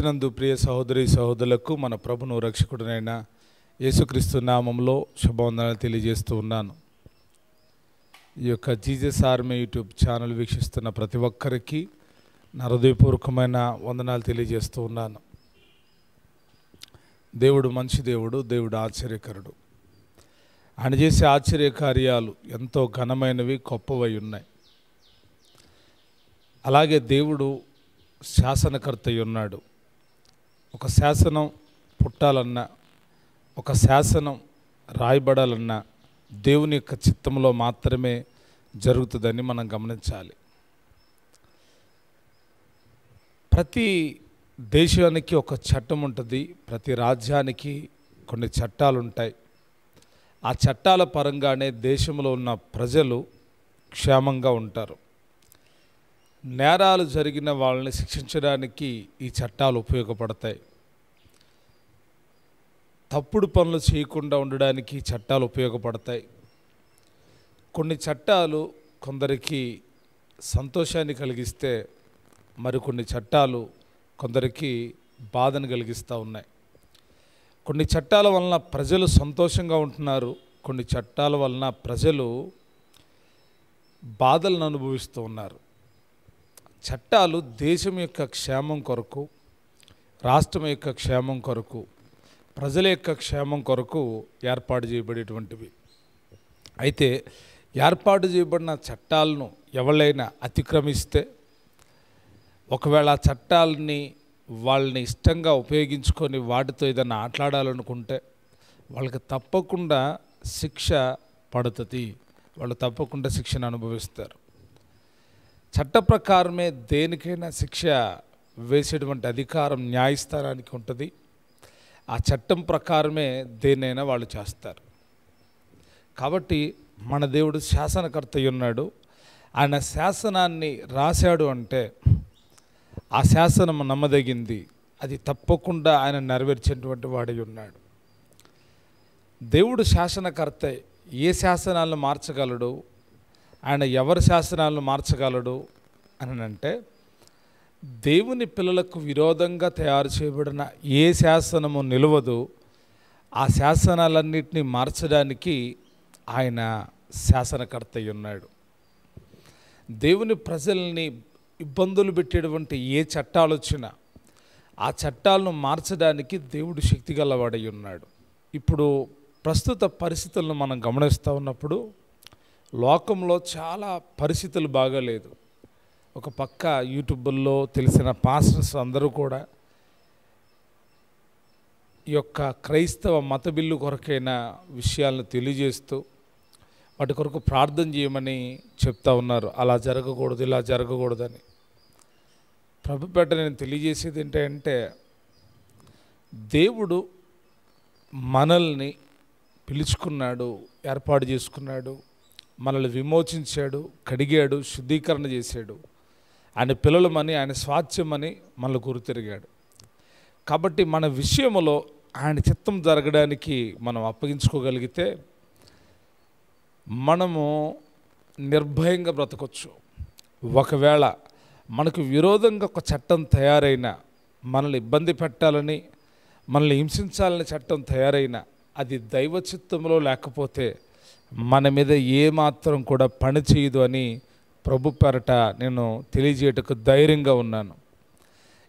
క్రీస్తునందు ప్రియ సహోదరి సహోదరులకు మన ప్రభును రక్షకుడినైన యేసుక్రీస్తు నామంలో శుభవందనలు తెలియజేస్తూ ఉన్నాను ఈ యొక్క జీజస్ ఆర్మీ యూట్యూబ్ ఛానల్ వీక్షిస్తున్న ప్రతి ఒక్కరికి నరదయపూర్వకమైన హృదయపూర్వకమైన వందనాలు తెలియజేస్తూ ఉన్నాను దేవుడు మంచి దేవుడు దేవుడు ఆశ్చర్యకరుడు ఆయన చేసే ఆశ్చర్య కార్యాలు ఎంతో ఘనమైనవి గొప్పవై ఉన్నాయి అలాగే దేవుడు శాసనకర్త ఉన్నాడు ఒక శాసనం పుట్టాలన్నా ఒక శాసనం రాయబడాలన్నా దేవుని యొక్క చిత్తంలో మాత్రమే జరుగుతుందని మనం గమనించాలి ప్రతి దేశానికి ఒక చట్టం ఉంటుంది ప్రతి రాజ్యానికి కొన్ని చట్టాలు ఉంటాయి ఆ చట్టాల పరంగానే దేశంలో ఉన్న ప్రజలు క్షేమంగా ఉంటారు నేరాలు జరిగిన వాళ్ళని శిక్షించడానికి ఈ చట్టాలు ఉపయోగపడతాయి తప్పుడు పనులు చేయకుండా ఉండడానికి చట్టాలు ఉపయోగపడతాయి కొన్ని చట్టాలు కొందరికి సంతోషాన్ని కలిగిస్తే మరికొన్ని చట్టాలు కొందరికి బాధను కలిగిస్తూ ఉన్నాయి కొన్ని చట్టాల వలన ప్రజలు సంతోషంగా ఉంటున్నారు కొన్ని చట్టాల వలన ప్రజలు బాధలను అనుభవిస్తూ ఉన్నారు చట్టాలు దేశం యొక్క క్షేమం కొరకు రాష్ట్రం యొక్క క్షేమం కొరకు ప్రజల యొక్క క్షేమం కొరకు ఏర్పాటు చేయబడేటువంటివి అయితే ఏర్పాటు చేయబడిన చట్టాలను ఎవరైనా అతిక్రమిస్తే ఒకవేళ ఆ చట్టాలని వాళ్ళని ఇష్టంగా ఉపయోగించుకొని వాటితో ఏదైనా ఆటలాడాలనుకుంటే వాళ్ళకి తప్పకుండా శిక్ష పడుతుంది వాళ్ళు తప్పకుండా శిక్షను అనుభవిస్తారు చట్ట ప్రకారమే దేనికైనా శిక్ష వేసేటువంటి అధికారం న్యాయస్థానానికి ఉంటుంది ఆ చట్టం ప్రకారమే దేన్నైనా వాళ్ళు చేస్తారు కాబట్టి మన దేవుడు శాసనకర్త ఉన్నాడు ఆయన శాసనాన్ని రాశాడు అంటే ఆ శాసనం నమ్మదగింది అది తప్పకుండా ఆయన నెరవేర్చేటువంటి వాడై ఉన్నాడు దేవుడు శాసనకర్త ఏ శాసనాలను మార్చగలడు ఆయన ఎవరి శాసనాలను మార్చగలడు అని అంటే దేవుని పిల్లలకు విరోధంగా తయారు చేయబడిన ఏ శాసనము నిలవదు ఆ శాసనాలన్నింటినీ మార్చడానికి ఆయన శాసనకర్త ఉన్నాడు దేవుని ప్రజల్ని ఇబ్బందులు పెట్టేటువంటి ఏ చట్టాలు వచ్చినా ఆ చట్టాలను మార్చడానికి దేవుడు శక్తిగలవాడై ఉన్నాడు ఇప్పుడు ప్రస్తుత పరిస్థితులను మనం గమనిస్తూ ఉన్నప్పుడు లోకంలో చాలా పరిస్థితులు బాగోలేదు ఒక పక్క యూట్యూబ్లో తెలిసిన పాస్టర్స్ అందరూ కూడా ఈ యొక్క క్రైస్తవ మత బిల్లు కొరకైన విషయాలను తెలియజేస్తూ వాటి కొరకు ప్రార్థన చేయమని చెప్తా ఉన్నారు అలా జరగకూడదు ఇలా జరగకూడదని ప్రభుపేట నేను తెలియజేసేది ఏంటంటే దేవుడు మనల్ని పిలుచుకున్నాడు ఏర్పాటు చేసుకున్నాడు మనల్ని విమోచించాడు కడిగాడు శుద్ధీకరణ చేశాడు ఆయన పిల్లలమని ఆయన స్వాస్థ్యమని మనల్ని గురితిరిగాడు కాబట్టి మన విషయంలో ఆయన చిత్తం జరగడానికి మనం అప్పగించుకోగలిగితే మనము నిర్భయంగా బ్రతకొచ్చు ఒకవేళ మనకు విరోధంగా ఒక చట్టం తయారైన మనల్ని ఇబ్బంది పెట్టాలని మనల్ని హింసించాలని చట్టం తయారైన అది దైవ చిత్తంలో లేకపోతే మన మీద ఏమాత్రం కూడా పని చేయదు అని ప్రభు పెరట నేను తెలియజేయటకు ధైర్యంగా ఉన్నాను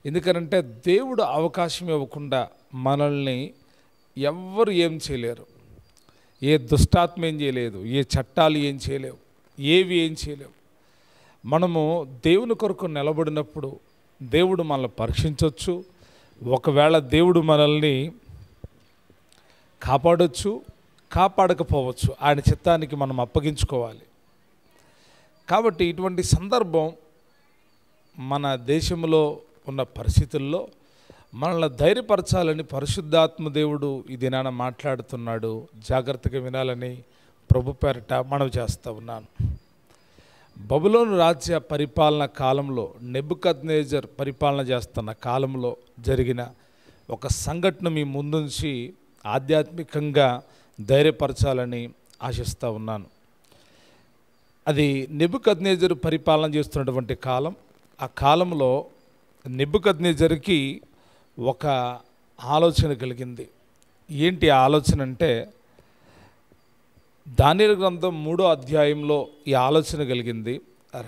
ఎందుకనంటే దేవుడు అవకాశం ఇవ్వకుండా మనల్ని ఎవ్వరు ఏం చేయలేరు ఏ దుష్టాత్మ ఏం చేయలేదు ఏ చట్టాలు ఏం చేయలేవు ఏవి ఏం చేయలేవు మనము దేవుని కొరకు నిలబడినప్పుడు దేవుడు మనల్ని పరీక్షించవచ్చు ఒకవేళ దేవుడు మనల్ని కాపాడొచ్చు కాపాడకపోవచ్చు ఆయన చిత్తానికి మనం అప్పగించుకోవాలి కాబట్టి ఇటువంటి సందర్భం మన దేశంలో ఉన్న పరిస్థితుల్లో మనల్ని ధైర్యపరచాలని పరిశుద్ధాత్మ దేవుడు ఈ దినాన మాట్లాడుతున్నాడు జాగ్రత్తగా వినాలని ప్రభు పేరట మనవి చేస్తూ ఉన్నాను బబులోను రాజ్య పరిపాలన కాలంలో నెబుకద్నేజర్ పరిపాలన చేస్తున్న కాలంలో జరిగిన ఒక సంఘటన మీ ముందుంచి ఆధ్యాత్మికంగా ధైర్యపరచాలని ఆశిస్తూ ఉన్నాను అది నిబుకద్నేజరు పరిపాలన చేస్తున్నటువంటి కాలం ఆ కాలంలో నిబుకద్నేజర్కి ఒక ఆలోచన కలిగింది ఏంటి ఆలోచన అంటే దాని గ్రంథం మూడో అధ్యాయంలో ఈ ఆలోచన కలిగింది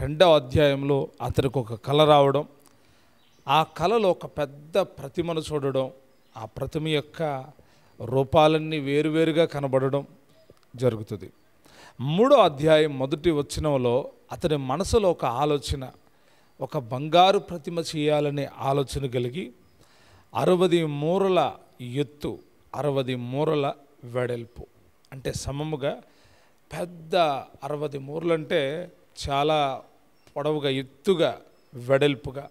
రెండవ అధ్యాయంలో అతనికి ఒక కళ రావడం ఆ కళలో ఒక పెద్ద ప్రతిమను చూడడం ఆ ప్రతిమ యొక్క రూపాలన్నీ వేరువేరుగా కనబడడం జరుగుతుంది మూడో అధ్యాయం మొదటి వచ్చినంలో అతని మనసులో ఒక ఆలోచన ఒక బంగారు ప్రతిమ చేయాలనే ఆలోచన కలిగి అరవది మూరల ఎత్తు అరవది మూరల వెడల్పు అంటే సమముగా పెద్ద అరవది మూరలంటే చాలా పొడవుగా ఎత్తుగా వెడల్పుగా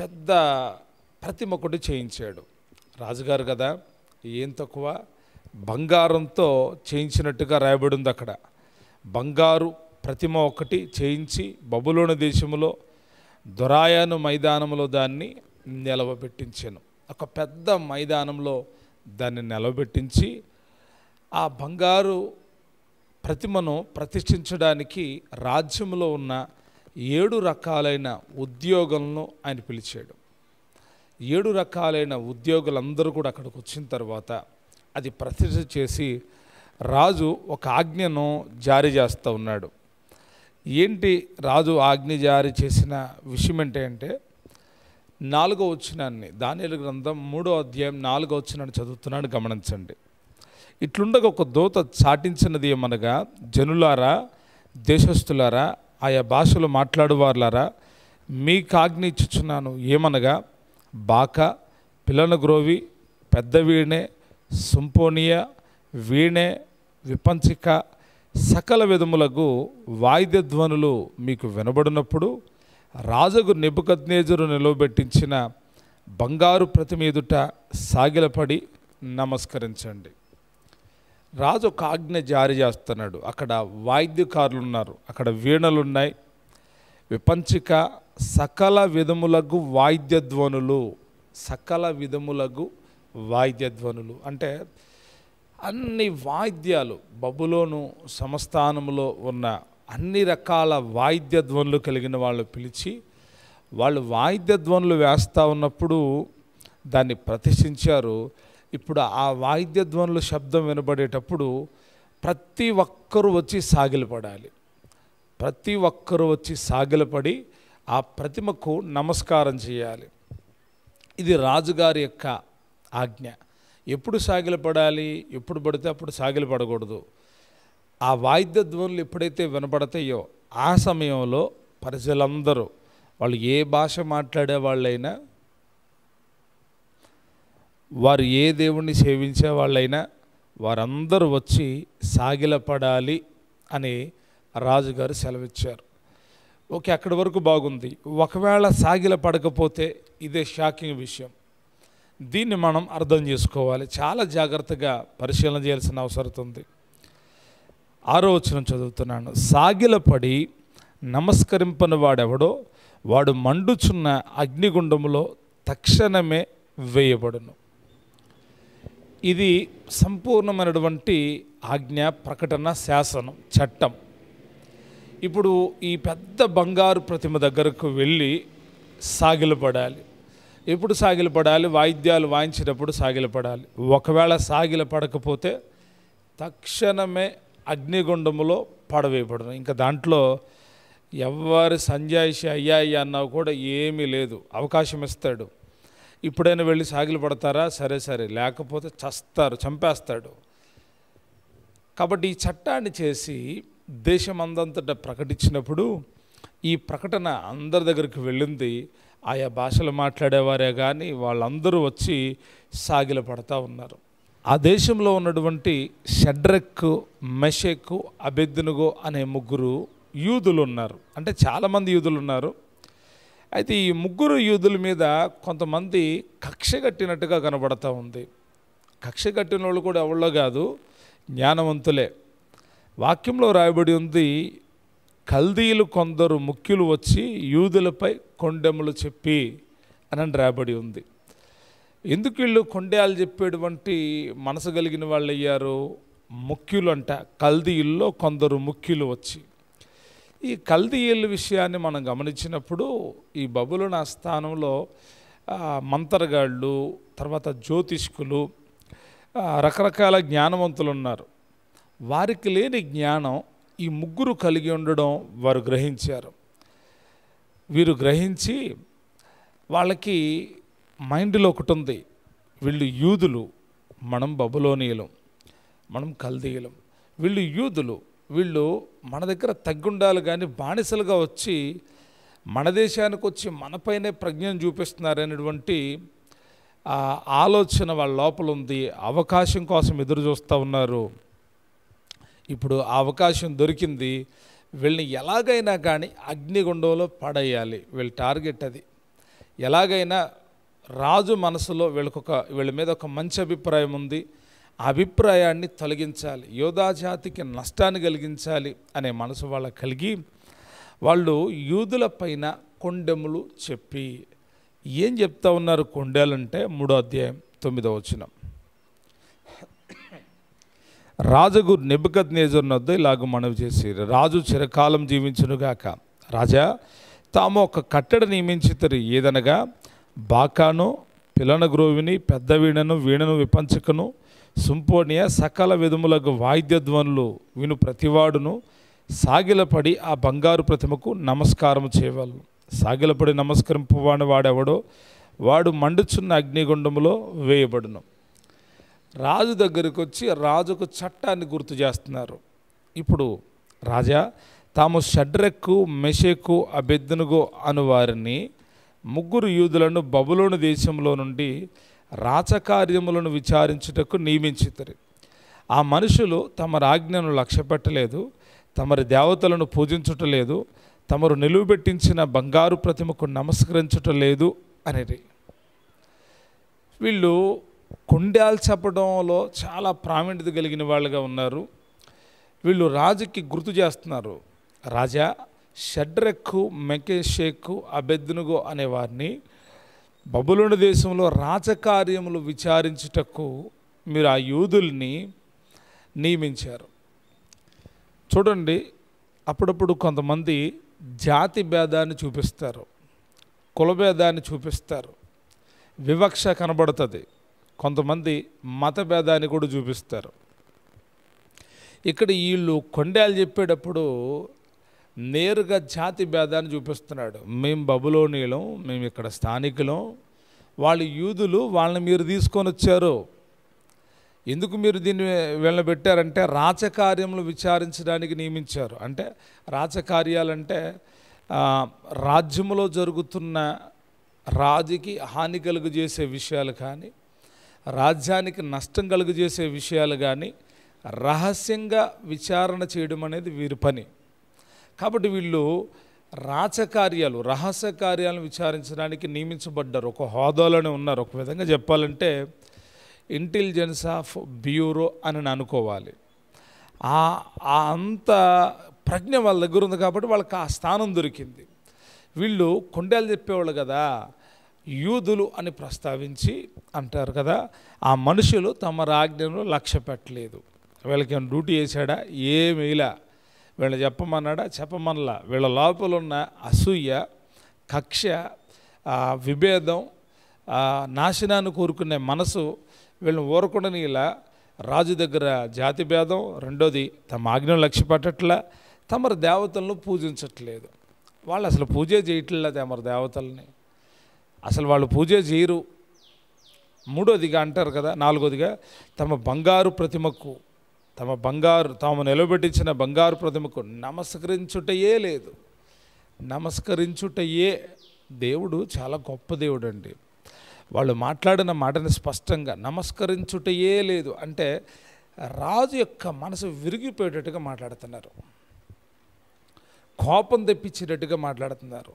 పెద్ద ప్రతిమ ఒకటి చేయించాడు రాజుగారు కదా ఏం తక్కువ బంగారంతో చేయించినట్టుగా రాయబడి ఉంది అక్కడ బంగారు ప్రతిమ ఒకటి చేయించి బబులోని దేశంలో దొరాయాను మైదానంలో దాన్ని నిలవబెట్టించాను ఒక పెద్ద మైదానంలో దాన్ని నిలవబెట్టించి ఆ బంగారు ప్రతిమను ప్రతిష్ఠించడానికి రాజ్యంలో ఉన్న ఏడు రకాలైన ఉద్యోగులను ఆయన పిలిచాడు ఏడు రకాలైన ఉద్యోగులందరూ కూడా అక్కడికి వచ్చిన తర్వాత అది ప్రతిష్ట చేసి రాజు ఒక ఆజ్ఞను జారీ చేస్తూ ఉన్నాడు ఏంటి రాజు ఆజ్ఞ జారీ చేసిన విషయం ఏంటి అంటే నాలుగో వచ్చినాన్ని దానిల గ్రంథం మూడో అధ్యాయం నాలుగో వచ్చినాన్ని చదువుతున్నాను గమనించండి ఇట్లుండగా ఒక దోత చాటించినది ఏమనగా జనులారా దేశస్థులారా ఆయా భాషలు మాట్లాడువారులారా మీకు ఆజ్ఞ ఇచ్చుచున్నాను ఏమనగా పిల్లన పిలనగ్రోవి పెద్ద వీణె సుంపోనియా వీణె విపంచిక సకల విధములకు వాయిద్యధ్వనులు మీకు వినబడినప్పుడు రాజగు నిబుకజ్ఞేజరు నిలవబెట్టించిన బంగారు ప్రతి మీదుట సాగిలపడి నమస్కరించండి రాజు ఒక ఆజ్ఞ జారీ చేస్తున్నాడు అక్కడ వాయిద్యకారులు ఉన్నారు అక్కడ వీణలున్నాయి విపంచిక సకల విధములకు వాయిద్యధ్వనులు సకల విధములకు వాయిద్యధ్వనులు అంటే అన్ని వాయిద్యాలు బబులోను సంస్థానంలో ఉన్న అన్ని రకాల వాయిద్య ధ్వనులు కలిగిన వాళ్ళు పిలిచి వాళ్ళు వాయిద్య ధ్వనులు వేస్తూ ఉన్నప్పుడు దాన్ని ప్రతిష్ఠించారు ఇప్పుడు ఆ వాయిద్య శబ్దం వినబడేటప్పుడు ప్రతి ఒక్కరూ వచ్చి సాగిలపడాలి ప్రతి ఒక్కరూ వచ్చి సాగిలపడి ఆ ప్రతిమకు నమస్కారం చేయాలి ఇది రాజుగారి యొక్క ఆజ్ఞ ఎప్పుడు సాగిలపడాలి ఎప్పుడు పడితే అప్పుడు సాగిలపడకూడదు ఆ వాయిద్య ధ్వనులు ఎప్పుడైతే వినపడతాయో ఆ సమయంలో ప్రజలందరూ వాళ్ళు ఏ భాష మాట్లాడే వాళ్ళైనా వారు ఏ దేవుణ్ణి సేవించే వాళ్ళైనా వారందరూ వచ్చి సాగిలపడాలి అని రాజుగారు సెలవిచ్చారు ఓకే అక్కడి వరకు బాగుంది ఒకవేళ సాగిల పడకపోతే ఇదే షాకింగ్ విషయం దీన్ని మనం అర్థం చేసుకోవాలి చాలా జాగ్రత్తగా పరిశీలన చేయాల్సిన అవసరం ఉంది ఆరో వచ్చిన చదువుతున్నాను సాగిలపడి నమస్కరింపని వాడెవడో వాడు మండుచున్న అగ్నిగుండంలో తక్షణమే వేయబడును ఇది సంపూర్ణమైనటువంటి ఆజ్ఞ ప్రకటన శాసనం చట్టం ఇప్పుడు ఈ పెద్ద బంగారు ప్రతిమ దగ్గరకు వెళ్ళి సాగిలపడాలి ఎప్పుడు సాగిలపడాలి వాయిద్యాలు వాయించేటప్పుడు సాగిలపడాలి ఒకవేళ సాగిలపడకపోతే తక్షణమే అగ్నిగుండములో పడవేయబడను ఇంకా దాంట్లో ఎవరి సంజాయిషి అయ్యాయి అన్నా కూడా ఏమీ లేదు అవకాశం ఇస్తాడు ఇప్పుడైనా వెళ్ళి సాగిలు పడతారా సరే సరే లేకపోతే చస్తారు చంపేస్తాడు కాబట్టి ఈ చట్టాన్ని చేసి దేశమందంతటా ప్రకటించినప్పుడు ఈ ప్రకటన అందరి దగ్గరికి వెళ్ళింది ఆయా భాషలు మాట్లాడేవారే కానీ వాళ్ళందరూ వచ్చి సాగిల పడతా ఉన్నారు ఆ దేశంలో ఉన్నటువంటి షడ్రెక్ మెషెక్ అబెద్దునుగో అనే ముగ్గురు యూదులు ఉన్నారు అంటే చాలామంది యూదులు ఉన్నారు అయితే ఈ ముగ్గురు యూదుల మీద కొంతమంది కక్ష కట్టినట్టుగా కనబడతా ఉంది కక్ష కట్టిన వాళ్ళు కూడా ఎవరో కాదు జ్ఞానవంతులే వాక్యంలో రాయబడి ఉంది కల్దీలు కొందరు ముఖ్యులు వచ్చి యూదులపై కొండెములు చెప్పి అని రాయబడి ఉంది ఎందుకు వీళ్ళు కొండేయాలు చెప్పేటువంటి మనసు కలిగిన వాళ్ళు అయ్యారు ముఖ్యులు అంట కల్దీయుల్లో కొందరు ముఖ్యులు వచ్చి ఈ కల్దీయుల విషయాన్ని మనం గమనించినప్పుడు ఈ బబులున స్థానంలో మంతరగాళ్ళు తర్వాత జ్యోతిష్కులు రకరకాల జ్ఞానవంతులు ఉన్నారు వారికి లేని జ్ఞానం ఈ ముగ్గురు కలిగి ఉండడం వారు గ్రహించారు వీరు గ్రహించి వాళ్ళకి మైండ్లో ఒకటి ఉంది వీళ్ళు యూదులు మనం బబులోనియలం మనం కల్దీయలం వీళ్ళు యూదులు వీళ్ళు మన దగ్గర తగ్గుండాలి కానీ బానిసలుగా వచ్చి మన దేశానికి వచ్చి మనపైనే ప్రజ్ఞం చూపిస్తున్నారనేటువంటి ఆలోచన వాళ్ళ లోపల ఉంది అవకాశం కోసం ఎదురు చూస్తూ ఉన్నారు ఇప్పుడు ఆ అవకాశం దొరికింది వీళ్ళని ఎలాగైనా కానీ అగ్నిగుండంలో పడేయాలి వీళ్ళ టార్గెట్ అది ఎలాగైనా రాజు మనసులో వీళ్ళకొక వీళ్ళ మీద ఒక మంచి అభిప్రాయం ఉంది ఆ అభిప్రాయాన్ని తొలగించాలి యోధాజాతికి నష్టాన్ని కలిగించాలి అనే మనసు వాళ్ళ కలిగి వాళ్ళు యూదుల పైన కొండెములు చెప్పి ఏం చెప్తా ఉన్నారు కొండలంటే మూడో అధ్యాయం తొమ్మిదో వచ్చినాం రాజుకు నిబద్ నేజర్నొద్ద ఇలాగ మనవి చేసి రాజు చిరకాలం జీవించునుగాక రాజా తాము ఒక కట్టడ నియమించితరు ఏదనగా బాకాను పిలన గ్రోవిని పెద్ద వీణను వీణను విపంచకను సుంపోనియ సకల విధములకు వాయిద్యధ్వనులు విను ప్రతివాడును సాగిలపడి ఆ బంగారు ప్రతిమకు నమస్కారం చేయవాళ్ళు సాగిలపడి నమస్కరింపవాడు వాడెవడో వాడు మండుచున్న అగ్నిగుండములో వేయబడును రాజు దగ్గరికి వచ్చి రాజుకు చట్టాన్ని గుర్తు చేస్తున్నారు ఇప్పుడు రాజా తాము షడ్రెక్కు మెషెక్కు అబెద్దనుగో అను వారిని ముగ్గురు యూదులను బబులోని దేశంలో నుండి రాచకార్యములను విచారించుటకు నియమించుతారు ఆ మనుషులు తమ రాజ్ఞను లక్ష్యపెట్టలేదు తమరి దేవతలను పూజించుటలేదు తమరు నిలువబెట్టించిన బంగారు ప్రతిమకు లేదు అనేది వీళ్ళు కొండాలు చెప్పడంలో చాలా ప్రావీణ్యత కలిగిన వాళ్ళుగా ఉన్నారు వీళ్ళు రాజుకి గుర్తు చేస్తున్నారు రాజా షడ్రక్కు మెకేషేక్కు అబెద్నుగో అనేవారిని బబులుని దేశంలో రాజకార్యములు విచారించుటకు మీరు ఆ యూదుల్ని నియమించారు చూడండి అప్పుడప్పుడు కొంతమంది జాతి భేదాన్ని చూపిస్తారు కులభేదాన్ని చూపిస్తారు వివక్ష కనబడుతుంది కొంతమంది మత భేదాన్ని కూడా చూపిస్తారు ఇక్కడ వీళ్ళు కొండలు చెప్పేటప్పుడు నేరుగా జాతి భేదాన్ని చూపిస్తున్నాడు మేము బబులోనీలం మేము ఇక్కడ స్థానికులం వాళ్ళు యూదులు వాళ్ళని మీరు తీసుకొని వచ్చారు ఎందుకు మీరు దీన్ని వీళ్ళని పెట్టారంటే రాచకార్యములు విచారించడానికి నియమించారు అంటే రాచకార్యాలంటే రాజ్యములో జరుగుతున్న రాజుకి హాని కలుగు చేసే విషయాలు కానీ రాజ్యానికి నష్టం కలుగజేసే విషయాలు కానీ రహస్యంగా విచారణ చేయడం అనేది వీరి పని కాబట్టి వీళ్ళు రాచకార్యాలు రహస్య కార్యాలను విచారించడానికి నియమించబడ్డారు ఒక హోదాలోనే ఉన్నారు ఒక విధంగా చెప్పాలంటే ఇంటెలిజెన్స్ ఆఫ్ బ్యూరో అని అనుకోవాలి ఆ అంత ప్రజ్ఞ వాళ్ళ దగ్గర ఉంది కాబట్టి వాళ్ళకి ఆ స్థానం దొరికింది వీళ్ళు కొండలు చెప్పేవాళ్ళు కదా యూదులు అని ప్రస్తావించి అంటారు కదా ఆ మనుషులు తమ రాజ్ఞంలో లక్ష్య పెట్టలేదు వీళ్ళకి డ్యూటీ చేశాడా ఇలా వీళ్ళు చెప్పమన్నాడా చెప్పమనలా వీళ్ళ లోపల ఉన్న అసూయ కక్ష విభేదం నాశనాన్ని కోరుకునే మనసు వీళ్ళని ఊరకుండాని ఇలా రాజు దగ్గర జాతి భేదం రెండోది తమ ఆజ్ఞం లక్ష్య పెట్టట్లా తమరు దేవతలను పూజించట్లేదు వాళ్ళు అసలు పూజ చేయట్లేదు తమరు దేవతల్ని అసలు వాళ్ళు పూజ చేయరు మూడోదిగా అంటారు కదా నాలుగోదిగా తమ బంగారు ప్రతిమకు తమ బంగారు తాము నిలబెట్టించిన బంగారు ప్రతిమకు నమస్కరించుటయే లేదు నమస్కరించుటయే దేవుడు చాలా గొప్ప దేవుడు అండి వాళ్ళు మాట్లాడిన మాటని స్పష్టంగా నమస్కరించుటయే లేదు అంటే రాజు యొక్క మనసు విరిగిపోయేటట్టుగా మాట్లాడుతున్నారు కోపం తెప్పించేటట్టుగా మాట్లాడుతున్నారు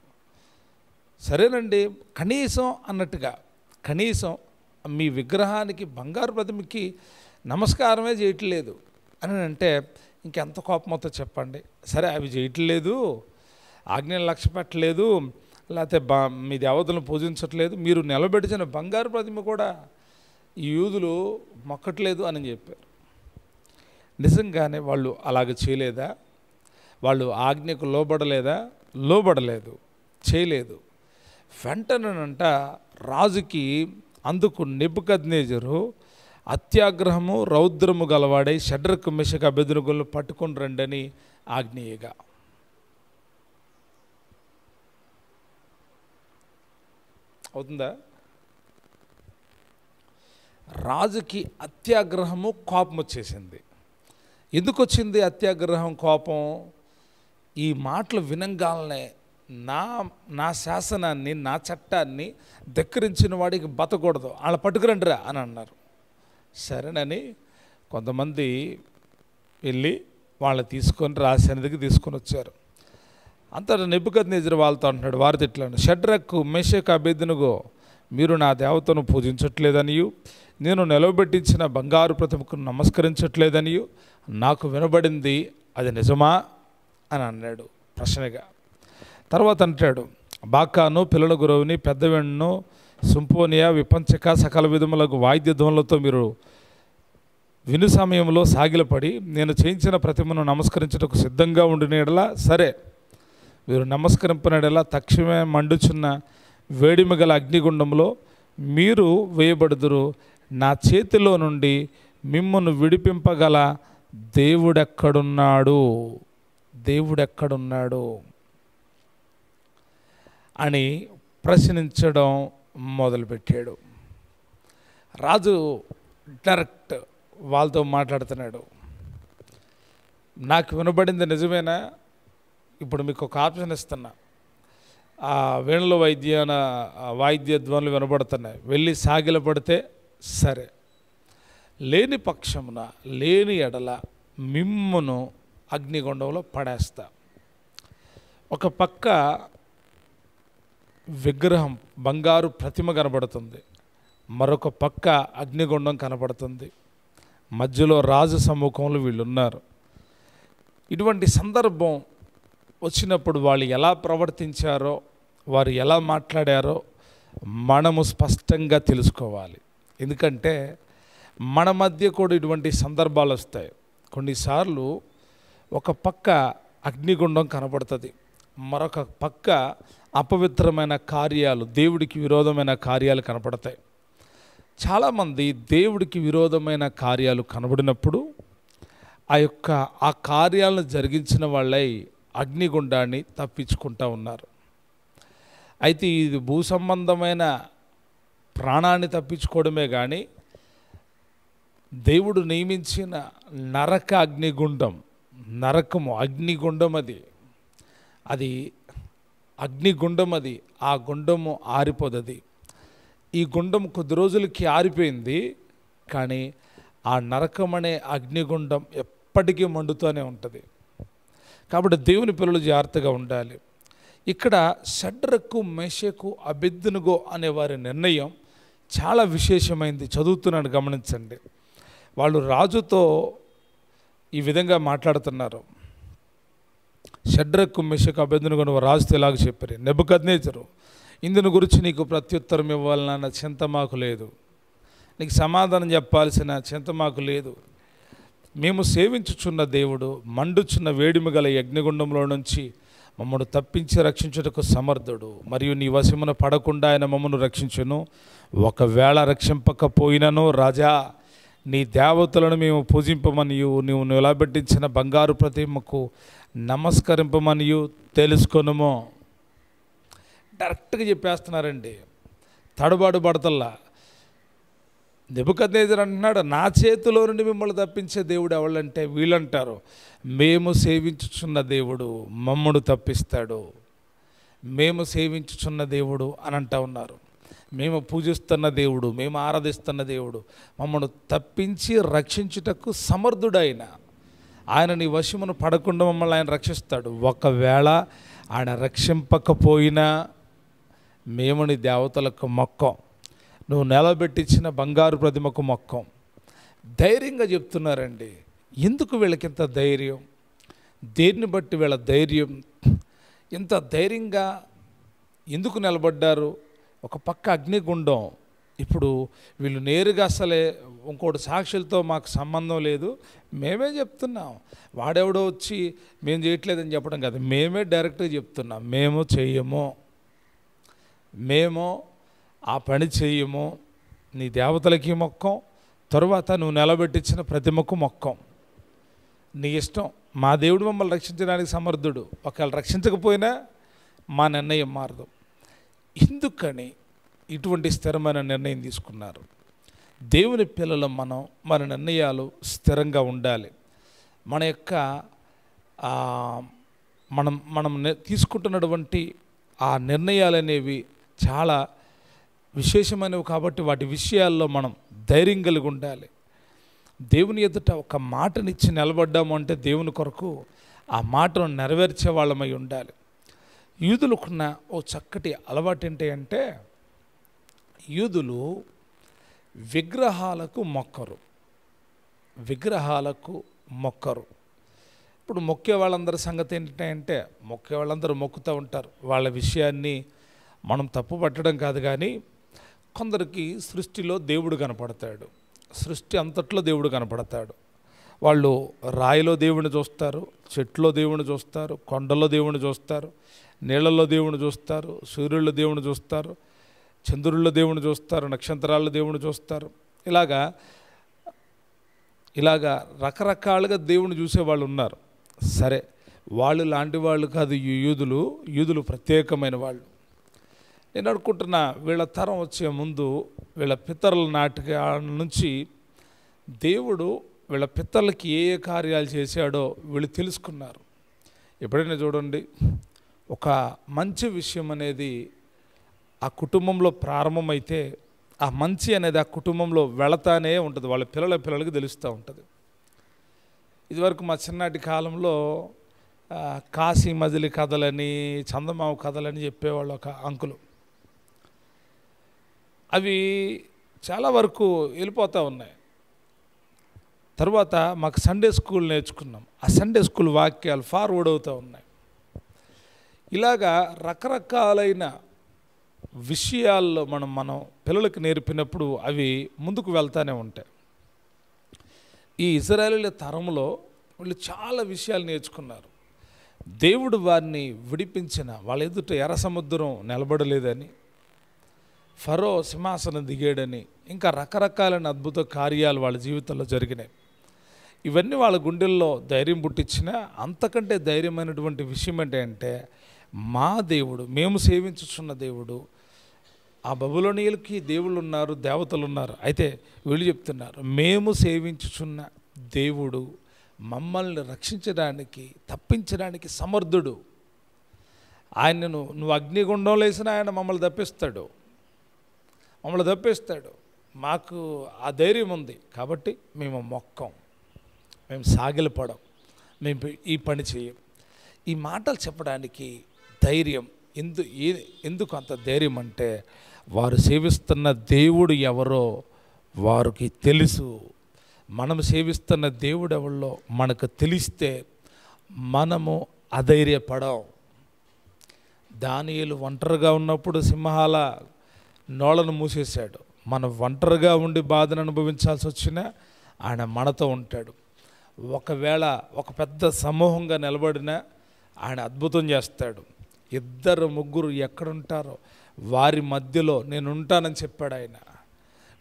సరేనండి కనీసం అన్నట్టుగా కనీసం మీ విగ్రహానికి బంగారు ప్రతిమకి నమస్కారమే చేయట్లేదు అని అంటే ఇంకెంత కోపమవుతో చెప్పండి సరే అవి చేయట్లేదు ఆజ్ఞలు లక్ష్య పెట్టలేదు లేకపోతే బా మీ దేవతలను పూజించట్లేదు మీరు నిలబెడిచిన బంగారు ప్రతిమ కూడా ఈ యూదులు మొక్కట్లేదు అని చెప్పారు నిజంగానే వాళ్ళు అలాగ చేయలేదా వాళ్ళు ఆజ్ఞకు లోబడలేదా లోబడలేదు చేయలేదు వెంటనేనంట రాజుకి అందుకు నిపుకద్నేజరు అత్యాగ్రహము రౌద్రము గలవాడై షడ్రకు మిషక బెదురుగులు పట్టుకుని రండని ఆగ్నేయగా అవుతుందా రాజుకి అత్యాగ్రహము కోపం వచ్చేసింది ఎందుకు వచ్చింది అత్యాగ్రహం కోపం ఈ మాటలు వినంగానే నా నా శాసనాన్ని నా చట్టాన్ని ధిక్కరించిన వాడికి బతకూడదు వాళ్ళ పట్టుకురండిరా అని అన్నారు సరేనని కొంతమంది వెళ్ళి వాళ్ళు తీసుకొని రాసేనదికి తీసుకొని వచ్చారు అంతటా నిబ్బకత్ నిజరు వాళ్ళతో అంటున్నాడు వారి తిట్లను షడ్రక్కు మేషక్ అభ్యర్థునుగో మీరు నా దేవతను పూజించట్లేదనియు నేను నిలవబెట్టించిన బంగారు ప్రతిమకు నమస్కరించట్లేదనియు నాకు వినబడింది అది నిజమా అని అన్నాడు ప్రశ్నగా తర్వాత అంటాడు బాకాను పిల్లల గురువుని పెద్దవెన్ను సుంపోనియా విపంచక సకల విధములకు వాయిద్య ధ్వనులతో మీరు విను సమయంలో సాగిలపడి నేను చేయించిన ప్రతిమను నమస్కరించటకు సిద్ధంగా ఉండినలా సరే మీరు నమస్కరింపనడలా తక్షణమే మండుచున్న వేడిమి గల అగ్నిగుండంలో మీరు వేయబడుదురు నా చేతిలో నుండి మిమ్మను విడిపింపగల దేవుడెక్కడున్నాడు దేవుడెక్కడున్నాడు అని ప్రశ్నించడం మొదలుపెట్టాడు రాజు డైరెక్ట్ వాళ్ళతో మాట్లాడుతున్నాడు నాకు వినబడింది నిజమేనా ఇప్పుడు మీకు ఒక ఆప్షన్ ఇస్తున్నా ఆ వేణుల వైద్యాన వాయిద్య ధ్వనులు వినబడుతున్నాయి వెళ్ళి సాగిలపడితే సరే లేని పక్షమున లేని ఎడల మిమ్మును అగ్నిగుండంలో పడేస్తా ఒక పక్క విగ్రహం బంగారు ప్రతిమ కనబడుతుంది మరొక పక్క అగ్నిగుండం కనబడుతుంది మధ్యలో రాజు వీళ్ళు వీళ్ళున్నారు ఇటువంటి సందర్భం వచ్చినప్పుడు వాళ్ళు ఎలా ప్రవర్తించారో వారు ఎలా మాట్లాడారో మనము స్పష్టంగా తెలుసుకోవాలి ఎందుకంటే మన మధ్య కూడా ఇటువంటి సందర్భాలు వస్తాయి కొన్నిసార్లు ఒక పక్క అగ్నిగుండం కనబడుతుంది మరొక పక్క అపవిత్రమైన కార్యాలు దేవుడికి విరోధమైన కార్యాలు కనపడతాయి చాలామంది దేవుడికి విరోధమైన కార్యాలు కనబడినప్పుడు ఆ యొక్క ఆ కార్యాలను జరిగించిన వాళ్ళై అగ్నిగుండాన్ని తప్పించుకుంటూ ఉన్నారు అయితే ఇది భూ సంబంధమైన ప్రాణాన్ని తప్పించుకోవడమే కానీ దేవుడు నియమించిన నరక అగ్నిగుండం నరకము అగ్నిగుండం అది అది అగ్నిగుండం అది ఆ గుండము ఆరిపోదది ఈ గుండం కొద్ది రోజులకి ఆరిపోయింది కానీ ఆ నరకం అనే అగ్నిగుండం ఎప్పటికీ మండుతూనే ఉంటుంది కాబట్టి దేవుని పిల్లలు జాగ్రత్తగా ఉండాలి ఇక్కడ షడ్రకు మేషకు అబిద్దునుగో అనే వారి నిర్ణయం చాలా విశేషమైంది చదువుతున్నాను గమనించండి వాళ్ళు రాజుతో ఈ విధంగా మాట్లాడుతున్నారు షడ్రకు మిషకు అభ్యర్థునుగను రాస్తే ఇలాగ చెప్పారు నెబ్బకద్నేచరు ఇందుని గురించి నీకు ప్రత్యుత్తరం ఇవ్వాలన్న చింత మాకు లేదు నీకు సమాధానం చెప్పాల్సిన చింత మాకు లేదు మేము సేవించుచున్న దేవుడు మండుచున్న వేడిమి గల యజ్ఞగుండంలో నుంచి మమ్మను తప్పించి రక్షించుటకు సమర్థుడు మరియు నీ వశమున పడకుండా ఆయన మమ్మను రక్షించను ఒకవేళ రక్షింపకపోయినను రాజా నీ దేవతలను మేము పూజింపమనియు నీవు నిలబెట్టించిన బంగారు ప్రతిమకు నమస్కరింపమనియు తెలుసుకొనుము డైరెక్ట్గా చెప్పేస్తున్నారండి తడుబాటు పడతల్లా నిబుకద్నేజర్ అంటున్నాడు నా చేతిలో నుండి మిమ్మల్ని తప్పించే దేవుడు ఎవళ్ళంటే వీళ్ళంటారు మేము సేవించుచున్న దేవుడు మమ్మడు తప్పిస్తాడు మేము సేవించుచున్న దేవుడు అని అంటా ఉన్నారు మేము పూజిస్తున్న దేవుడు మేము ఆరాధిస్తున్న దేవుడు మమ్మల్ని తప్పించి రక్షించుటకు సమర్థుడైన ఆయన నీ వశమును పడకుండా మమ్మల్ని ఆయన రక్షిస్తాడు ఒకవేళ ఆయన రక్షింపకపోయినా మేము నీ దేవతలకు మొక్కం నువ్వు నిలబెట్టించిన బంగారు ప్రతిమకు మొక్కం ధైర్యంగా చెప్తున్నారండి ఎందుకు వీళ్ళకి ఇంత ధైర్యం దేన్ని బట్టి వీళ్ళ ధైర్యం ఇంత ధైర్యంగా ఎందుకు నిలబడ్డారు ఒక పక్క అగ్నిగుండం ఇప్పుడు వీళ్ళు నేరుగా అసలే ఇంకోటి సాక్షులతో మాకు సంబంధం లేదు మేమే చెప్తున్నాం వాడెవడో వచ్చి మేము చేయట్లేదని చెప్పడం కాదు మేమే డైరెక్ట్గా చెప్తున్నాం మేము చెయ్యము మేము ఆ పని చెయ్యము నీ దేవతలకి మొక్కం తరువాత నువ్వు నిలబెట్టించిన ప్రతిమకు మొక్కం నీ ఇష్టం మా దేవుడు మమ్మల్ని రక్షించడానికి సమర్థుడు ఒకవేళ రక్షించకపోయినా మా నిర్ణయం మారదు ఎందుకని ఇటువంటి స్థిరమైన నిర్ణయం తీసుకున్నారు దేవుని పిల్లలు మనం మన నిర్ణయాలు స్థిరంగా ఉండాలి మన యొక్క మనం మనం తీసుకుంటున్నటువంటి ఆ నిర్ణయాలు అనేవి చాలా విశేషమైనవి కాబట్టి వాటి విషయాల్లో మనం ధైర్యం కలిగి ఉండాలి దేవుని ఎదుట ఒక మాటనిచ్చి నిలబడ్డాము అంటే దేవుని కొరకు ఆ మాటను నెరవేర్చే వాళ్ళమై ఉండాలి యూదులకున్న ఓ చక్కటి అలవాటు ఏంటి అంటే యూదులు విగ్రహాలకు మొక్కరు విగ్రహాలకు మొక్కరు ఇప్పుడు మొక్కే వాళ్ళందరి సంగతి ఏంటంటే మొక్కే వాళ్ళందరూ మొక్కుతూ ఉంటారు వాళ్ళ విషయాన్ని మనం తప్పు పట్టడం కాదు కానీ కొందరికి సృష్టిలో దేవుడు కనపడతాడు సృష్టి అంతట్లో దేవుడు కనపడతాడు వాళ్ళు రాయిలో దేవుడిని చూస్తారు చెట్లో దేవుడిని చూస్తారు కొండలో దేవుడిని చూస్తారు నీళ్ళల్లో దేవుని చూస్తారు సూర్యుళ్ళ దేవుని చూస్తారు చంద్రుళ్ళ దేవుని చూస్తారు నక్షత్రాల దేవుని చూస్తారు ఇలాగా ఇలాగా రకరకాలుగా దేవుని చూసేవాళ్ళు ఉన్నారు సరే వాళ్ళు లాంటి వాళ్ళు కాదు యూదులు యూదులు ప్రత్యేకమైన వాళ్ళు నేను అనుకుంటున్నా వీళ్ళ తరం వచ్చే ముందు వీళ్ళ పితరుల నాటిక నుంచి దేవుడు వీళ్ళ పిత్తలకి ఏ ఏ కార్యాలు చేశాడో వీళ్ళు తెలుసుకున్నారు ఎప్పుడైనా చూడండి ఒక మంచి విషయం అనేది ఆ కుటుంబంలో ప్రారంభమైతే ఆ మంచి అనేది ఆ కుటుంబంలో వెళతానే ఉంటుంది వాళ్ళ పిల్లల పిల్లలకి తెలుస్తూ ఉంటుంది ఇదివరకు మా చిన్నటి కాలంలో కాశీ మజిలి కథలని చందమావ కథలని చెప్పేవాళ్ళు ఒక అంకులు అవి చాలా వరకు వెళ్ళిపోతూ ఉన్నాయి తర్వాత మాకు సండే స్కూల్ నేర్చుకున్నాం ఆ సండే స్కూల్ వాక్యాలు ఫార్వర్డ్ అవుతూ ఉన్నాయి ఇలాగా రకరకాలైన విషయాల్లో మనం మనం పిల్లలకు నేర్పినప్పుడు అవి ముందుకు వెళ్తూనే ఉంటాయి ఈ ఇజ్రాయేలీల తరంలో వీళ్ళు చాలా విషయాలు నేర్చుకున్నారు దేవుడు వారిని విడిపించిన వాళ్ళ ఎదుట ఎర్ర సముద్రం నిలబడలేదని ఫరో సింహాసనం దిగాడని ఇంకా రకరకాలైన అద్భుత కార్యాలు వాళ్ళ జీవితంలో జరిగినాయి ఇవన్నీ వాళ్ళ గుండెల్లో ధైర్యం పుట్టించిన అంతకంటే ధైర్యమైనటువంటి విషయం ఏంటంటే మా దేవుడు మేము సేవించుచున్న దేవుడు ఆ బబులోనియలకి దేవుళ్ళు ఉన్నారు దేవతలు ఉన్నారు అయితే వీళ్ళు చెప్తున్నారు మేము సేవించుచున్న దేవుడు మమ్మల్ని రక్షించడానికి తప్పించడానికి సమర్థుడు ఆయనను నువ్వు అగ్నిగుండంలో వేసినా ఆయన మమ్మల్ని తప్పిస్తాడు మమ్మల్ని తప్పిస్తాడు మాకు ఆ ధైర్యం ఉంది కాబట్టి మేము మొక్కం మేము సాగిలపడం మేము ఈ పని చేయం ఈ మాటలు చెప్పడానికి ధైర్యం ఎందు ఎందుకు అంత ధైర్యం అంటే వారు సేవిస్తున్న దేవుడు ఎవరో వారికి తెలుసు మనం సేవిస్తున్న దేవుడు ఎవరో మనకు తెలిస్తే మనము అధైర్యపడం దానియులు ఒంటరిగా ఉన్నప్పుడు సింహాల నోళ్ళను మూసేశాడు మనం ఒంటరిగా ఉండి బాధను అనుభవించాల్సి వచ్చినా ఆయన మనతో ఉంటాడు ఒకవేళ ఒక పెద్ద సమూహంగా నిలబడినా ఆయన అద్భుతం చేస్తాడు ఇద్దరు ముగ్గురు ఎక్కడుంటారో వారి మధ్యలో నేనుంటానని చెప్పాడు ఆయన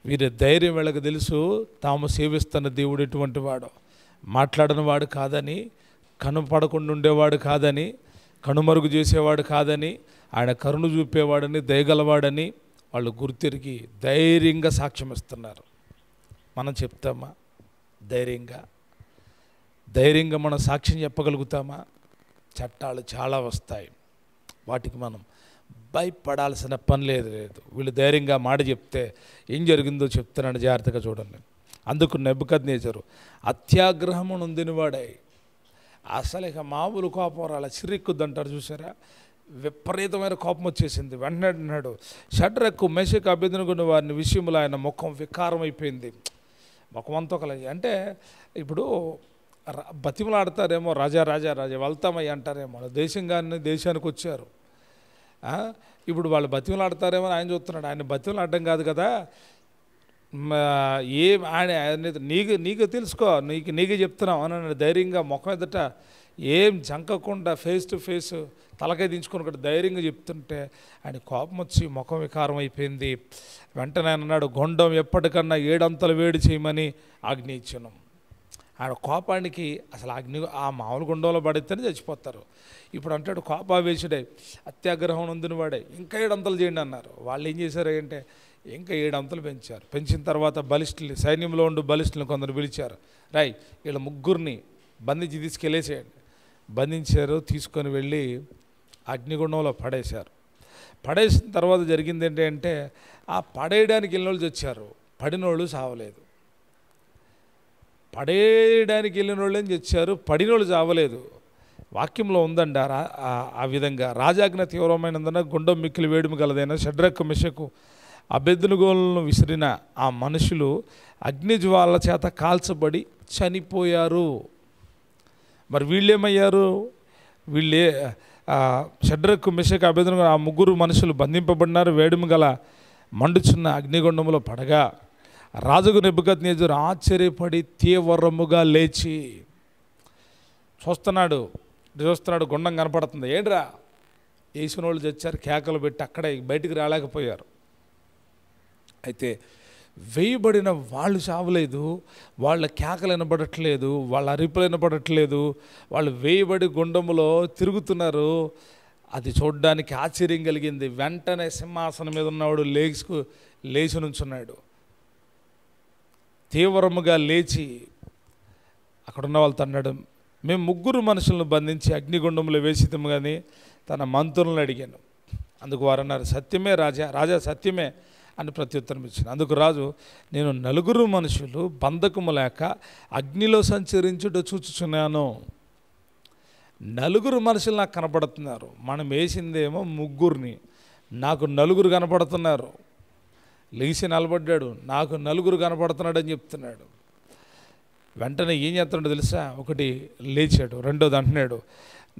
వీరి ధైర్యం వెళ్ళక తెలుసు తాము సేవిస్తున్న దేవుడు ఎటువంటి వాడు మాట్లాడిన వాడు కాదని కనుపడకుండా ఉండేవాడు కాదని కనుమరుగు చేసేవాడు కాదని ఆయన కరుణ చూపేవాడని దయగలవాడని వాళ్ళు గుర్తిరిగి ధైర్యంగా సాక్ష్యం ఇస్తున్నారు మనం చెప్తామా ధైర్యంగా ధైర్యంగా మనం సాక్ష్యం చెప్పగలుగుతామా చట్టాలు చాలా వస్తాయి వాటికి మనం భయపడాల్సిన పని లేదు లేదు వీళ్ళు ధైర్యంగా మాట చెప్తే ఏం జరిగిందో చెప్తున్నాను జాగ్రత్తగా చూడండి అందుకు నెబ్బకద్ నేచరు అత్యాగ్రహము నొందినవాడై అసలు ఇక మామూలు కోపం రాల చిరెక్కుద్ది అంటారు చూసారా విపరీతమైన కోపం వచ్చేసింది వెంటనే అంటున్నాడు షడ్రకు మెషకు అభ్యర్థనకున్న వారిని విషయంలో ఆయన ముఖం వికారం అయిపోయింది ముఖం అంతా అంటే ఇప్పుడు బతిమలాడతారేమో రాజా రాజా రాజా వెళ్తామయ్య అంటారేమో దేశం కానీ దేశానికి వచ్చారు ఇప్పుడు వాళ్ళు బతిమలాడతారేమో ఆయన చూస్తున్నాడు ఆయన బతిమలాడడం కాదు కదా ఏ ఆయన నీకు నీకు తెలుసుకో నీకు నీకే చెప్తున్నావు అని ధైర్యంగా ముఖం ఎదుట ఏం జంకకుండా ఫేస్ టు ఫేస్ తలకై దించుకుని ధైర్యంగా చెప్తుంటే ఆయన కోపం వచ్చి ముఖం వికారం అయిపోయింది వెంటనే అన్నాడు గొండం ఎప్పటికన్నా ఏడంతలు వేడి చేయమని ఆజ్ఞ ఆడ కోపానికి అసలు అగ్ని ఆ మామూలు గుండంలో పడితేనే చచ్చిపోతారు ఇప్పుడు అంటాడు కోపావేశుడే అత్యాగ్రహం ఉందిన వాడే ఇంకా ఏడంతలు చేయండి అన్నారు వాళ్ళు ఏం చేశారు అంటే ఇంకా ఏడంతలు పెంచారు పెంచిన తర్వాత బలిష్ఠుల్ని సైన్యంలో ఉండి బలిష్ఠుల్ని కొందరు పిలిచారు రాయ్ వీళ్ళ ముగ్గురిని బంధించి తీసుకెళ్ళేసేయండి బంధించారు తీసుకొని వెళ్ళి అగ్నిగుండంలో పడేశారు పడేసిన తర్వాత జరిగింది ఏంటంటే ఆ పడేయడానికి వెళ్ళి వచ్చారు పడినోళ్ళు సావలేదు పడేయడానికి వెళ్ళిన ఏం తెచ్చారు పడిన వాళ్ళు చావలేదు వాక్యంలో ఉందండి ఆ విధంగా రాజాజ్ఞ తీవ్రమైనందున గుండం మిక్కిలి వేడుము గలదైన షడ్రకు మిషకు అభ్యర్థునుగోలను విసిరిన ఆ మనుషులు అగ్నిజ్వాల చేత కాల్చబడి చనిపోయారు మరి వీళ్ళేమయ్యారు వీళ్ళే షడ్రకు మిషకు అభ్యర్థునుగోలు ఆ ముగ్గురు మనుషులు బంధింపబడినారు వేడుము గల మండుచున్న అగ్నిగుండంలో పడగా రాజుకు నిబ్బకత్నేజురు ఆశ్చర్యపడి తీవ్రముగా లేచి చూస్తున్నాడు చూస్తున్నాడు గుండం కనపడుతుంది ఏంట్రా వేసిన వాళ్ళు తెచ్చారు కేకలు పెట్టి అక్కడే బయటికి రాలేకపోయారు అయితే వేయబడిన వాళ్ళు చావలేదు వాళ్ళ కేకలు వినపడట్లేదు వాళ్ళ అరిపులు వినపడట్లేదు వాళ్ళు వేయబడి గుండంలో తిరుగుతున్నారు అది చూడడానికి ఆశ్చర్యం కలిగింది వెంటనే సింహాసనం మీద ఉన్నవాడు లేచుకు లేచి నుంచున్నాడు తీవ్రముగా లేచి అక్కడున్న వాళ్ళతో అన్నాడు మేము ముగ్గురు మనుషులను బంధించి అగ్నిగుండంలో వేసిద్దాం కానీ తన మంత్రులను అడిగాను అందుకు వారు అన్నారు సత్యమే రాజా రాజా సత్యమే అని ప్రత్యుత్తరం ఇచ్చింది అందుకు రాజు నేను నలుగురు మనుషులు బంధకము లేక అగ్నిలో సంచరించుట చూచుచున్నాను నలుగురు మనుషులు నాకు కనపడుతున్నారు మనం వేసిందేమో ముగ్గురిని నాకు నలుగురు కనపడుతున్నారు లేచి నిలబడ్డాడు నాకు నలుగురు అని చెప్తున్నాడు వెంటనే ఏం చేస్తున్నాడు తెలుసా ఒకటి లేచాడు రెండోది అంటున్నాడు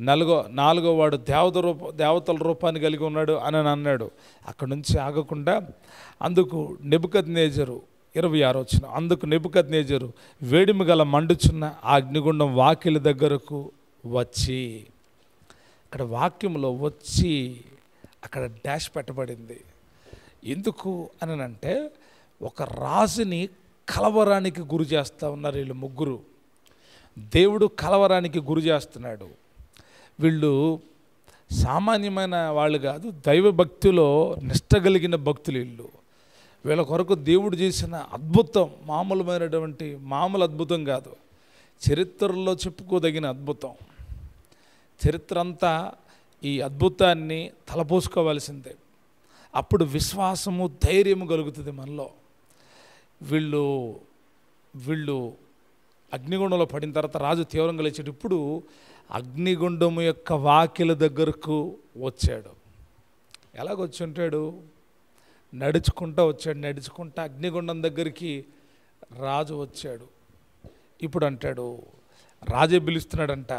నలుగో నాలుగో వాడు దేవత రూప దేవతల రూపాన్ని కలిగి ఉన్నాడు అని అన్నాడు అక్కడ నుంచి ఆగకుండా అందుకు నిబుకత్ నేజరు ఇరవై ఆరు వచ్చిన అందుకు నిబుకత్ నేజరు వేడిమి గల మండుచున్న అగ్నిగుండం వాకిలి దగ్గరకు వచ్చి అక్కడ వాక్యంలో వచ్చి అక్కడ డాష్ పెట్టబడింది ఎందుకు అని అంటే ఒక రాజుని కలవరానికి గురి చేస్తూ ఉన్నారు వీళ్ళు ముగ్గురు దేవుడు కలవరానికి గురి చేస్తున్నాడు వీళ్ళు సామాన్యమైన వాళ్ళు కాదు దైవ భక్తిలో నిష్ట కలిగిన భక్తులు వీళ్ళు వీళ్ళ కొరకు దేవుడు చేసిన అద్భుతం మామూలుమైనటువంటి మామూలు అద్భుతం కాదు చరిత్రలో చెప్పుకోదగిన అద్భుతం చరిత్ర అంతా ఈ అద్భుతాన్ని తలపోసుకోవాల్సిందే అప్పుడు విశ్వాసము ధైర్యము కలుగుతుంది మనలో వీళ్ళు వీళ్ళు అగ్నిగుండంలో పడిన తర్వాత రాజు తీవ్రంగా లేచాడు ఇప్పుడు అగ్నిగుండం యొక్క వాకిల దగ్గరకు వచ్చాడు ఎలాగొచ్చుంటాడు నడుచుకుంటా వచ్చాడు నడుచుకుంటా అగ్నిగుండం దగ్గరికి రాజు వచ్చాడు ఇప్పుడు అంటాడు రాజే పిలుస్తున్నాడంట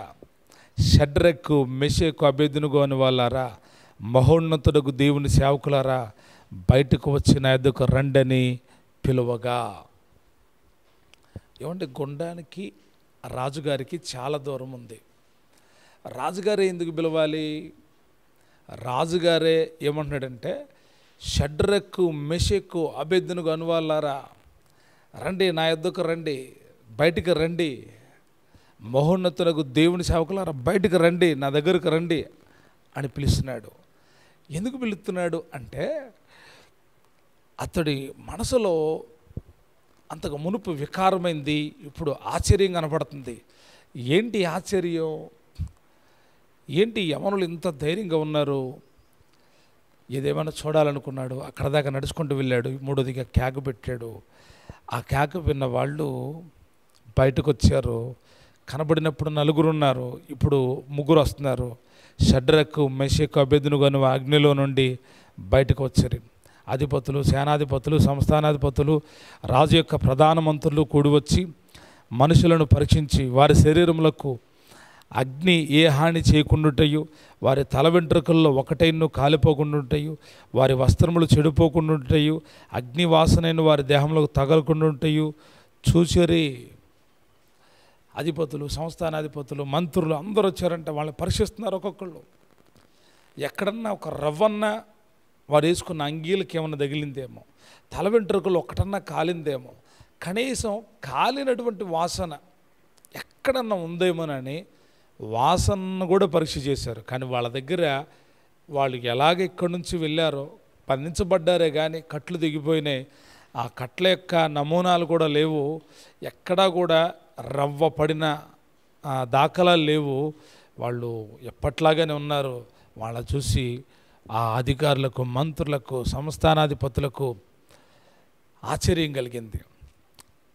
షడ్రకు మెషేకు అభ్యర్థునుగో అని వాళ్ళారా మహోన్నతుడకు దేవుని సేవకులారా బయటకు వచ్చిన ఎదుకు రండని పిలువగా ఏమంటే గుండానికి రాజుగారికి చాలా దూరం ఉంది రాజుగారే ఎందుకు పిలవాలి రాజుగారే ఏమంటున్నాడంటే షడ్రక్కు మెషెక్కు అభ్యర్థునికి అనువాలారా రండి నా ఎద్దుకు రండి బయటికి రండి మహోన్నతులకు దేవుని సేవకులారా బయటికి రండి నా దగ్గరకు రండి అని పిలుస్తున్నాడు ఎందుకు పిలుస్తున్నాడు అంటే అతడి మనసులో అంతకు మునుపు వికారమైంది ఇప్పుడు ఆశ్చర్యం కనపడుతుంది ఏంటి ఆశ్చర్యం ఏంటి యమనులు ఇంత ధైర్యంగా ఉన్నారు ఏదేమైనా చూడాలనుకున్నాడు అక్కడ దాకా నడుచుకుంటూ వెళ్ళాడు మూడోదిగా క్యాకు పెట్టాడు ఆ క్యాకు విన్న వాళ్ళు బయటకు వచ్చారు కనబడినప్పుడు నలుగురు ఉన్నారు ఇప్పుడు ముగ్గురు వస్తున్నారు షడ్రకు మెషకు అభ్యర్థునుగాను అగ్నిలో నుండి బయటకు వచ్చారు అధిపతులు సేనాధిపతులు సంస్థానాధిపతులు రాజు యొక్క ప్రధానమంత్రులు కూడి వచ్చి మనుషులను పరీక్షించి వారి శరీరములకు అగ్ని ఏ హాని చేయకుండుటయు వారి తల వెంట్రుకల్లో ఒకటైను కాలిపోకుండాటయు వారి వస్త్రములు చెడిపోకుండాటయు అగ్ని వాసనైన వారి దేహంలో తగలకుండాటయు చూచరి అధిపతులు సంస్థానాధిపతులు మంత్రులు అందరూ వచ్చారంటే వాళ్ళని పరీక్షిస్తున్నారు ఒక్కొక్కళ్ళు ఎక్కడన్నా ఒక రవ్వన్నా వారు వేసుకున్న అంగీలకి ఏమన్నా తగిలిందేమో తల వెంట్రుకలు ఒక్కటన్నా కాలిందేమో కనీసం కాలినటువంటి వాసన ఎక్కడన్నా ఉందేమోనని వాసనను కూడా పరీక్ష చేశారు కానీ వాళ్ళ దగ్గర వాళ్ళు ఎలాగ ఇక్కడి నుంచి వెళ్ళారో బంధించబడ్డారే కానీ కట్లు దిగిపోయినాయి ఆ కట్ల యొక్క నమూనాలు కూడా లేవు ఎక్కడా కూడా రవ్వ పడిన దాఖలాలు లేవు వాళ్ళు ఎప్పట్లాగానే ఉన్నారు వాళ్ళ చూసి ఆ అధికారులకు మంత్రులకు సంస్థానాధిపతులకు ఆశ్చర్యం కలిగింది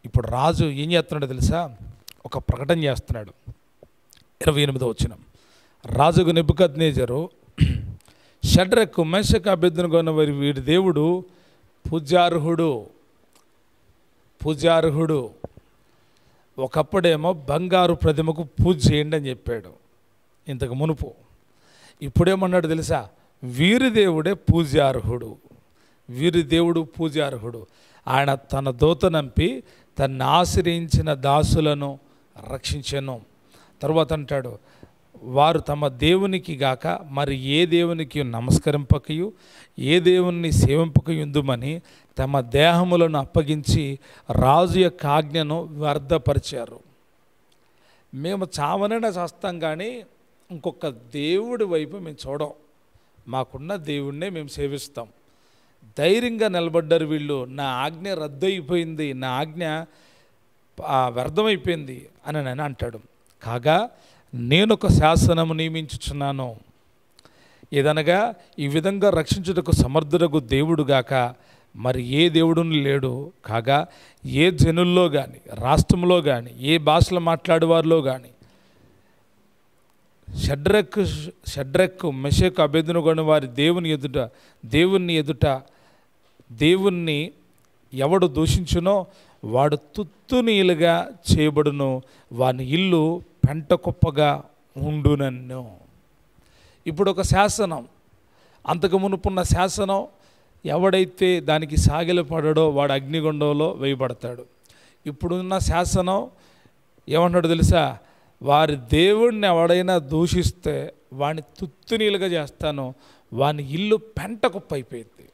ఇప్పుడు రాజు ఏం చేస్తున్నాడో తెలుసా ఒక ప్రకటన చేస్తున్నాడు ఇరవై ఎనిమిదో వచ్చిన రాజుకు నిపుకత్ షడ్రకు మేషకు అభ్యర్థన వారి వీడి దేవుడు పూజార్హుడు పూజార్హుడు ఒకప్పుడేమో బంగారు ప్రతిమకు పూజ చేయండి అని చెప్పాడు ఇంతకు మునుపు ఇప్పుడేమన్నాడు తెలుసా వీరిదేవుడే పూజార్హుడు వీరిదేవుడు పూజార్హుడు ఆయన తన దోత నంపి తన్ను ఆశ్రయించిన దాసులను రక్షించను తర్వాత అంటాడు వారు తమ దేవునికి గాక మరి ఏ దేవునికి నమస్కరింపకయు ఏ దేవుణ్ణి సేవింపకయుందుమని తమ దేహములను అపగించి రాజుయ కాజ్ఞను వర్ధ పరిచారు. మేము చావనన సస్తం గాని ఇంకొక దేవుడి వైపు నేను చూడొం. మాకున్న దేవుడే మేము సేవిస్తాం. ధైర్యంగా నిలబడ్డారు వీళ్ళు నా ఆజ్ఞ రద్దయిపోయింది నా ఆజ్ఞ వర్ధమైపోయింది అన్నారని అంటాడు. కాగా నేను ఒక శాసనము నియమిస్తున్నాను. ఏదనగా ఈ విధంగా రక్షించుటకు సమర్ధుడగు దేవుడు గాక మరి ఏ దేవుడును లేడు కాగా ఏ జనుల్లో కానీ రాష్ట్రంలో కానీ ఏ భాషలు మాట్లాడేవారిలో కానీ షడ్రక్ షడ్రక్ మెషక్ అభ్యర్థనగొని వారి దేవుని ఎదుట దేవుణ్ణి ఎదుట దేవుణ్ణి ఎవడు దూషించునో వాడు తుత్తునీలుగా చేయబడును వాని ఇల్లు పెంట కుప్పగా ఉండునన్ను ఇప్పుడు ఒక శాసనం అంతకు మునుపున్న శాసనం ఎవడైతే దానికి సాగిలపడడో వాడు అగ్నిగుండంలో వేయబడతాడు ఇప్పుడున్న శాసనం ఏమంటాడు తెలుసా వారి దేవుడిని ఎవడైనా దూషిస్తే వాడిని తుత్తునీలుగా చేస్తాను వాని ఇల్లు పెంట కుప్పైపోయింది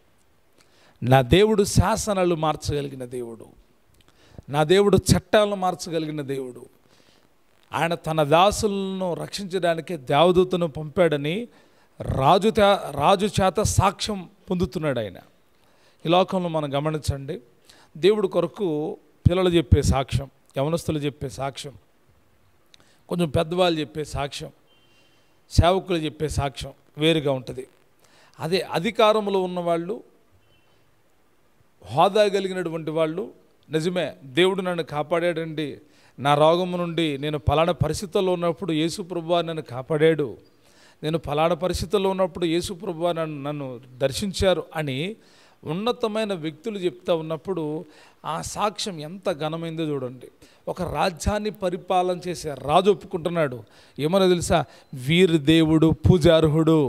నా దేవుడు శాసనాలు మార్చగలిగిన దేవుడు నా దేవుడు చట్టాలను మార్చగలిగిన దేవుడు ఆయన తన దాసులను రక్షించడానికి దేవదూతను పంపాడని రాజు రాజు చేత సాక్ష్యం పొందుతున్నాడు ఆయన ఈ లోకంలో మనం గమనించండి దేవుడు కొరకు పిల్లలు చెప్పే సాక్ష్యం యవనస్తులు చెప్పే సాక్ష్యం కొంచెం పెద్దవాళ్ళు చెప్పే సాక్ష్యం సేవకులు చెప్పే సాక్ష్యం వేరుగా ఉంటుంది అదే అధికారంలో ఉన్నవాళ్ళు హోదా కలిగినటువంటి వాళ్ళు నిజమే దేవుడు నన్ను కాపాడాడండి నా రోగం నుండి నేను పలానా పరిస్థితుల్లో ఉన్నప్పుడు యేసు ప్రభు నన్ను కాపాడాడు నేను ఫలాడ పరిస్థితుల్లో ఉన్నప్పుడు యేసుప్రభు నన్ను నన్ను దర్శించారు అని ఉన్నతమైన వ్యక్తులు చెప్తా ఉన్నప్పుడు ఆ సాక్ష్యం ఎంత ఘనమైందో చూడండి ఒక రాజ్యాన్ని పరిపాలన చేసే రాజు ఒప్పుకుంటున్నాడు ఏమన్నా తెలుసా దేవుడు పూజార్హుడు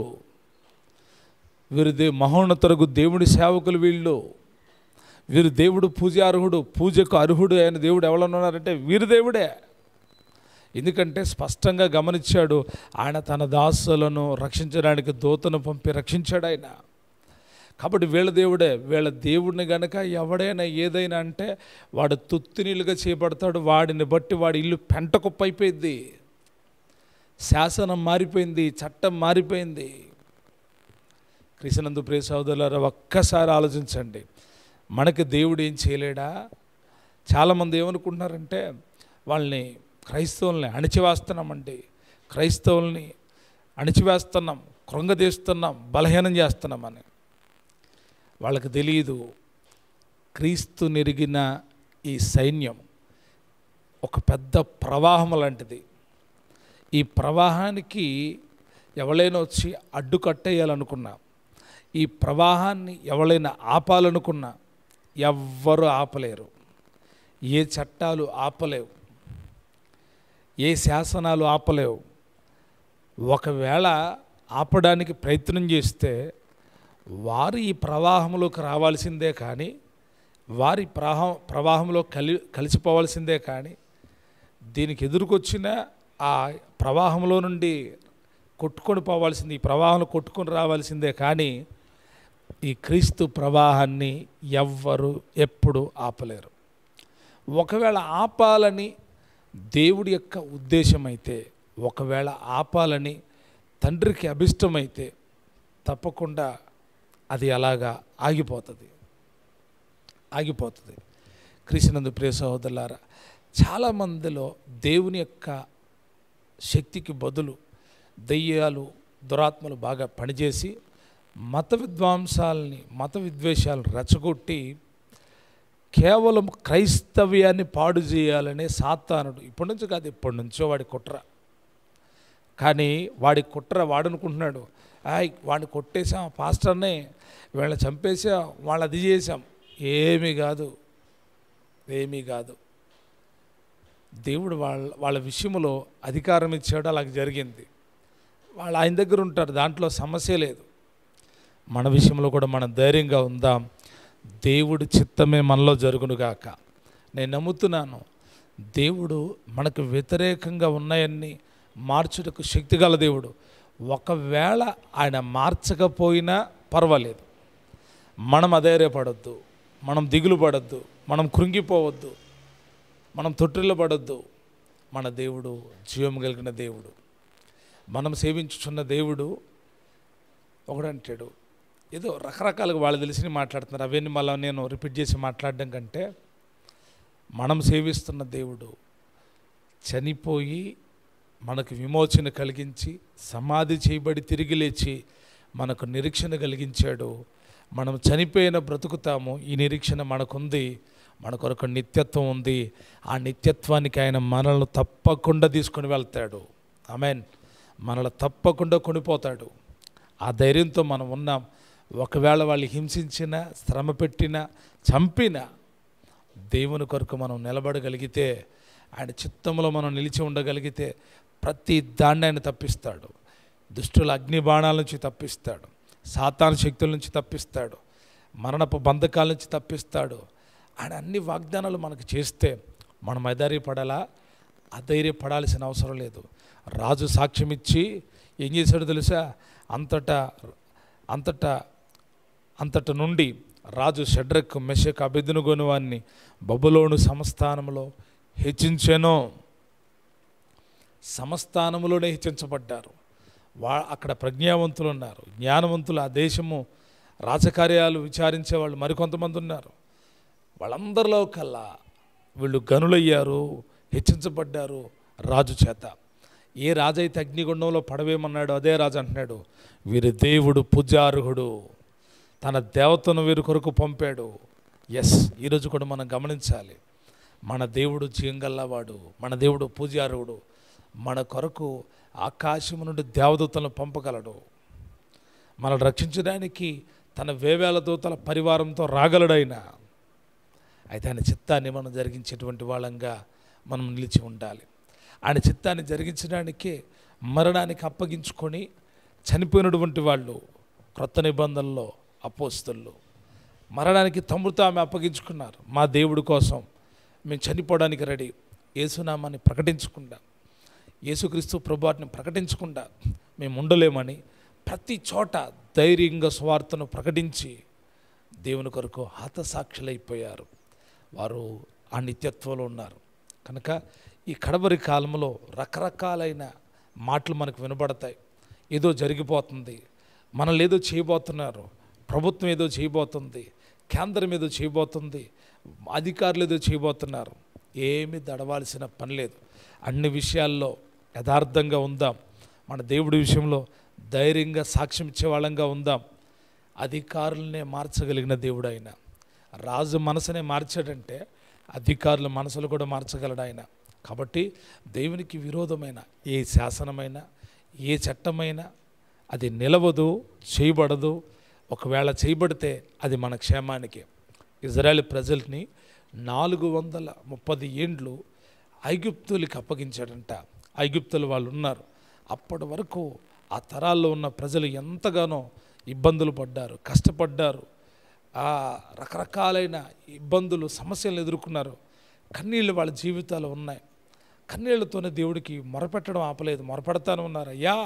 దే మహోన్నతరకు దేవుడి సేవకులు వీళ్ళు వీరు దేవుడు పూజార్హుడు పూజకు అర్హుడు అయిన దేవుడు ఉన్నారంటే వీరు దేవుడే ఎందుకంటే స్పష్టంగా గమనించాడు ఆయన తన దాసులను రక్షించడానికి దూతను పంపి రక్షించాడు ఆయన కాబట్టి వీళ్ళ దేవుడే వీళ్ళ దేవుడిని గనక ఎవడైనా ఏదైనా అంటే వాడు తుత్తినీలుగా చేపడతాడు వాడిని బట్టి వాడి ఇల్లు పెంట కుప్పైపోయింది శాసనం మారిపోయింది చట్టం మారిపోయింది కృష్ణందు ప్రియ సోదరులారా ఒక్కసారి ఆలోచించండి మనకి దేవుడు ఏం చేయలేడా చాలామంది ఏమనుకుంటున్నారంటే వాళ్ళని క్రైస్తవుల్ని అణిచివేస్తున్నామండి క్రైస్తవుల్ని అణిచివేస్తున్నాం కృంగదీస్తున్నాం బలహీనం చేస్తున్నామని వాళ్ళకి తెలియదు క్రీస్తు నెరిగిన ఈ సైన్యం ఒక పెద్ద ప్రవాహం లాంటిది ఈ ప్రవాహానికి ఎవరైనా వచ్చి కట్టేయాలనుకున్నా ఈ ప్రవాహాన్ని ఎవరైనా ఆపాలనుకున్నా ఎవ్వరూ ఆపలేరు ఏ చట్టాలు ఆపలేవు ఏ శాసనాలు ఆపలేవు ఒకవేళ ఆపడానికి ప్రయత్నం చేస్తే వారు ఈ ప్రవాహంలోకి రావాల్సిందే కానీ వారి ప్రవాహం ప్రవాహంలో కలి కలిసిపోవాల్సిందే కానీ దీనికి ఎదురుకొచ్చిన ఆ ప్రవాహంలో నుండి కొట్టుకొని పోవాల్సింది ఈ ప్రవాహంలో కొట్టుకొని రావాల్సిందే కానీ ఈ క్రీస్తు ప్రవాహాన్ని ఎవ్వరు ఎప్పుడు ఆపలేరు ఒకవేళ ఆపాలని దేవుడి యొక్క ఉద్దేశమైతే ఒకవేళ ఆపాలని తండ్రికి అభిష్టమైతే తప్పకుండా అది అలాగా ఆగిపోతుంది ఆగిపోతుంది కృష్ణందు ప్రియ సహోదరులారా చాలామందిలో దేవుని యొక్క శక్తికి బదులు దెయ్యాలు దురాత్మలు బాగా పనిచేసి మత విద్వాంసాలని మత విద్వేషాలను రచ్చగొట్టి కేవలం క్రైస్తవ్యాన్ని పాడు చేయాలనే సాతానుడు ఇప్పటి నుంచి కాదు ఇప్పటి నుంచో వాడి కుట్ర కానీ వాడి కుట్ర వాడనుకుంటున్నాడు వాడిని కొట్టేశాం పాస్టర్నే వీళ్ళని చంపేసాం వాళ్ళు అది చేసాం ఏమీ కాదు ఏమీ కాదు దేవుడు వాళ్ళ వాళ్ళ విషయంలో అధికారం ఇచ్చేయడం అలాగ జరిగింది వాళ్ళు ఆయన దగ్గర ఉంటారు దాంట్లో సమస్య లేదు మన విషయంలో కూడా మనం ధైర్యంగా ఉందాం దేవుడి చిత్తమే మనలో జరుగునుగాక నేను నమ్ముతున్నాను దేవుడు మనకు వ్యతిరేకంగా ఉన్నాయన్ని మార్చుటకు శక్తిగల దేవుడు ఒకవేళ ఆయన మార్చకపోయినా పర్వాలేదు మనం అధైర్యపడద్దు మనం దిగులు పడద్దు మనం కృంగిపోవద్దు మనం తొట్టిల్లబడద్దు మన దేవుడు జీవం కలిగిన దేవుడు మనం సేవించుచున్న దేవుడు ఒకడంటాడు ఏదో రకరకాలుగా వాళ్ళు తెలిసి మాట్లాడుతున్నారు అవన్నీ మళ్ళీ నేను రిపీట్ చేసి మాట్లాడడం కంటే మనం సేవిస్తున్న దేవుడు చనిపోయి మనకు విమోచన కలిగించి సమాధి చేయబడి తిరిగి లేచి మనకు నిరీక్షణ కలిగించాడు మనం చనిపోయిన బ్రతుకుతాము ఈ నిరీక్షణ మనకుంది మన కొరకు నిత్యత్వం ఉంది ఆ నిత్యత్వానికి ఆయన మనల్ని తప్పకుండా తీసుకుని వెళ్తాడు ఐ మీన్ మనల్ని తప్పకుండా కొనిపోతాడు ఆ ధైర్యంతో మనం ఉన్నాం ఒకవేళ వాళ్ళు హింసించిన శ్రమ పెట్టిన చంపిన దేవుని కొరకు మనం నిలబడగలిగితే ఆయన చిత్తంలో మనం నిలిచి ఉండగలిగితే ప్రతి దాన్ని ఆయన తప్పిస్తాడు దుష్టుల అగ్ని బాణాల నుంచి తప్పిస్తాడు సాతాన శక్తుల నుంచి తప్పిస్తాడు మరణపు బంధకాల నుంచి తప్పిస్తాడు ఆయన అన్ని వాగ్దానాలు మనకు చేస్తే మనం అధైర్యపడాలా అధైర్యపడాల్సిన అవసరం లేదు రాజు సాక్ష్యం ఇచ్చి ఏం చేశాడు తెలుసా అంతటా అంతటా అంతటి నుండి రాజు షడ్రక్ మెషక్ అభిదునుగోని వారిని బబులోను సంస్థానంలో హెచ్చించెనో సంస్థానంలోనే హెచ్చించబడ్డారు వా అక్కడ ప్రజ్ఞావంతులు ఉన్నారు జ్ఞానవంతులు ఆ దేశము రాజకార్యాలు విచారించే వాళ్ళు మరికొంతమంది ఉన్నారు వాళ్ళందరిలో కల్లా వీళ్ళు గనులయ్యారు హెచ్చించబడ్డారు రాజు చేత ఏ రాజైతే అగ్నిగుండంలో పడవేమన్నాడో అదే రాజు అంటున్నాడు వీరి దేవుడు పూజార్హుడు తన దేవతను వీరి కొరకు పంపాడు ఎస్ ఈరోజు కూడా మనం గమనించాలి మన దేవుడు జీంగల్లవాడు మన దేవుడు పూజారుడు మన కొరకు ఆకాశం నుండి దేవదూతలను పంపగలడు మనల్ని రక్షించడానికి తన వేవేల దూతల పరివారంతో రాగలడైన అయితే ఆయన చిత్తాన్ని మనం జరిగించేటువంటి వాళ్ళంగా మనం నిలిచి ఉండాలి ఆయన చిత్తాన్ని జరిగించడానికే మరణానికి అప్పగించుకొని చనిపోయినటువంటి వాళ్ళు క్రొత్త నిబంధనలో అపోస్తులు మరణానికి తమ్ముడితో ఆమె అప్పగించుకున్నారు మా దేవుడి కోసం మేము చనిపోవడానికి రెడీ యేసునామాన్ని ప్రకటించకుండా యేసుక్రీస్తు ప్రభువాటిని ప్రకటించకుండా మేము ఉండలేమని ప్రతి చోట ధైర్యంగా స్వార్థను ప్రకటించి దేవుని కొరకు హతసాక్షులైపోయారు వారు ఆ నిత్యత్వంలో ఉన్నారు కనుక ఈ కడబరి కాలంలో రకరకాలైన మాటలు మనకు వినబడతాయి ఏదో జరిగిపోతుంది మనల్ని ఏదో చేయబోతున్నారు ప్రభుత్వం ఏదో చేయబోతుంది కేంద్రం ఏదో చేయబోతుంది అధికారులు ఏదో చేయబోతున్నారు ఏమి దడవాల్సిన పని లేదు అన్ని విషయాల్లో యథార్థంగా ఉందాం మన దేవుడి విషయంలో ధైర్యంగా సాక్ష్యం ఇచ్చేవాళ్ళంగా ఉందాం అధికారులనే మార్చగలిగిన దేవుడు ఆయన రాజు మనసునే మార్చాడంటే అధికారుల మనసులు కూడా మార్చగలడు ఆయన కాబట్టి దేవునికి విరోధమైన ఏ శాసనమైనా ఏ చట్టమైనా అది నిలవదు చేయబడదు ఒకవేళ చేయబడితే అది మన క్షేమానికి ఇజ్రాయెల్ ప్రజల్ని నాలుగు వందల ముప్పది ఏండ్లు ఐగుప్తులకి అప్పగించాడంట ఐగుప్తులు వాళ్ళు ఉన్నారు అప్పటి వరకు ఆ తరాల్లో ఉన్న ప్రజలు ఎంతగానో ఇబ్బందులు పడ్డారు కష్టపడ్డారు రకరకాలైన ఇబ్బందులు సమస్యలు ఎదుర్కొన్నారు కన్నీళ్ళు వాళ్ళ జీవితాలు ఉన్నాయి కన్నీళ్లతోనే దేవుడికి మొరపెట్టడం ఆపలేదు మొరపెడతాను ఉన్నారు అయ్యా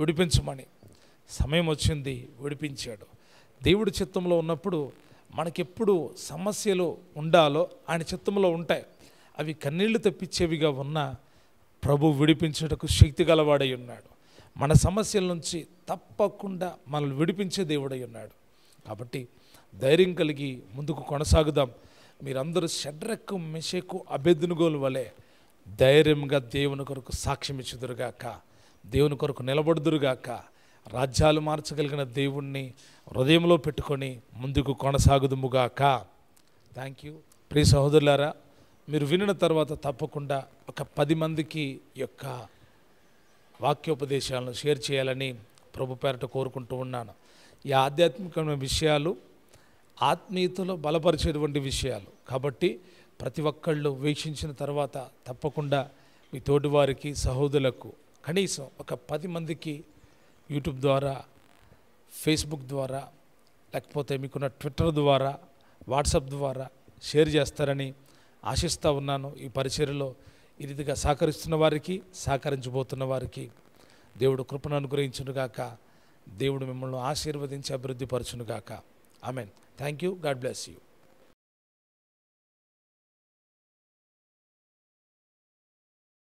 విడిపించమని సమయం వచ్చింది విడిపించాడు దేవుడి చిత్తంలో ఉన్నప్పుడు మనకెప్పుడు సమస్యలు ఉండాలో ఆయన చిత్తంలో ఉంటాయి అవి కన్నీళ్లు తెప్పించేవిగా ఉన్న ప్రభు విడిపించటకు శక్తి గలవాడై ఉన్నాడు మన సమస్యల నుంచి తప్పకుండా మనల్ని విడిపించే దేవుడై ఉన్నాడు కాబట్టి ధైర్యం కలిగి ముందుకు కొనసాగుదాం మీరందరూ షడ్రకు మిషకు అభ్యర్థునుగోలు వలె ధైర్యంగా దేవుని కొరకు సాక్ష్యం ఇచ్చుదురుగాక దేవుని కొరకు నిలబడుదురుగాక రాజ్యాలు మార్చగలిగిన దేవుణ్ణి హృదయంలో పెట్టుకొని ముందుకు కొనసాగుదుముగాక థ్యాంక్ యూ ప్రియ సహోదరులారా మీరు వినిన తర్వాత తప్పకుండా ఒక పది మందికి యొక్క వాక్యోపదేశాలను షేర్ చేయాలని ప్రభు పేరట కోరుకుంటూ ఉన్నాను ఈ ఆధ్యాత్మికమైన విషయాలు ఆత్మీయతలో బలపరిచేటువంటి విషయాలు కాబట్టి ప్రతి ఒక్కళ్ళు వీక్షించిన తర్వాత తప్పకుండా మీ తోటివారికి సహోదరులకు కనీసం ఒక పది మందికి యూట్యూబ్ ద్వారా ఫేస్బుక్ ద్వారా లేకపోతే మీకున్న ట్విట్టర్ ద్వారా వాట్సాప్ ద్వారా షేర్ చేస్తారని ఆశిస్తూ ఉన్నాను ఈ పరిచర్యలో ఈ రీతిగా సహకరిస్తున్న వారికి సహకరించబోతున్న వారికి దేవుడు కృపను అనుగ్రహించునుగాక దేవుడు మిమ్మల్ని ఆశీర్వదించి అభివృద్ధి పరచునుగాక మీన్ thank you God bless you